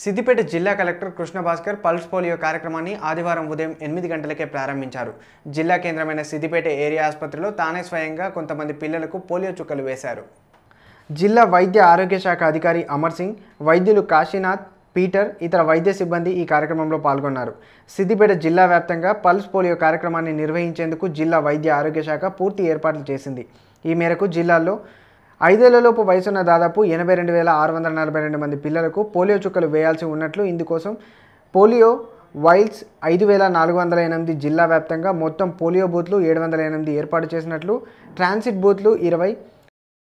సిద్దిపేట జిల్లా collector Krishna Bhaskar pulse polio కార్యక్రమాన్ని ఆదివారం ఉదయం ఎనిమిది గంటలకే ప్రారంభించారు జిల్లా కేంద్రమైన సిద్దిపేట ఏరియా ఆసుపత్రిలో తానే స్వయంగా కొంతమంది పిల్లలకు పోలియో చుక్కలు వేశారు జిల్లా వైద్య ఆరోగ్య శాఖ అధికారి అమర్ సింగ్ వైద్యులు కాశీనాథ్ పీటర్ ఇతర వైద్య సిబ్బంది ఈ కార్యక్రమంలో పాల్గొన్నారు సిద్దిపేట జిల్లా వ్యాప్తంగా పల్స్ పోలియో కార్యక్రమాన్ని నిర్వహించేందుకు జిల్లా వైద్య ఆరోగ్య శాఖ పూర్తి ఏర్పాట్లు చేసింది ఈ మేరకు జిల్లాలో ఐదేళ్లలోపు వయసున్న దాదాపు ఎనభై రెండు వేల ఆరు వందల నలభై రెండు మంది పిల్లలకు పోలియో చుక్కలు వేయాల్సి ఉన్నట్లు ఇందుకోసం పోలియో వైల్స్ ఐదు వేల నాలుగు వందల ఎనిమిది జిల్లా వ్యాప్తంగా మొత్తం పోలియో బూత్లు ఏడు వందల ఎనిమిది ఏర్పాటు చేసినట్లు ట్రాన్సిట్ బూత్లు ఇరవై